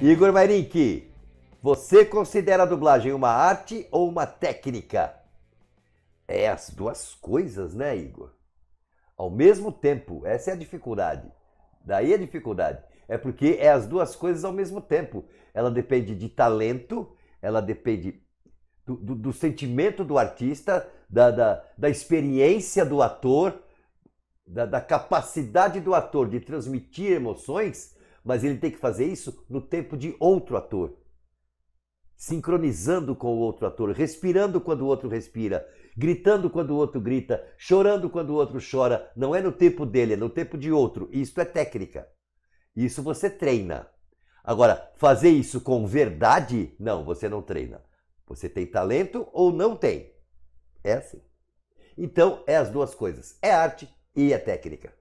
Igor Marinki, você considera a dublagem uma arte ou uma técnica? É as duas coisas, né, Igor? Ao mesmo tempo, essa é a dificuldade. Daí a dificuldade. É porque é as duas coisas ao mesmo tempo. Ela depende de talento, ela depende do, do, do sentimento do artista, da, da, da experiência do ator, da, da capacidade do ator de transmitir emoções mas ele tem que fazer isso no tempo de outro ator, sincronizando com o outro ator, respirando quando o outro respira, gritando quando o outro grita, chorando quando o outro chora. Não é no tempo dele, é no tempo de outro. Isso é técnica. Isso você treina. Agora, fazer isso com verdade, não, você não treina. Você tem talento ou não tem. É assim. Então, é as duas coisas: é arte e é técnica.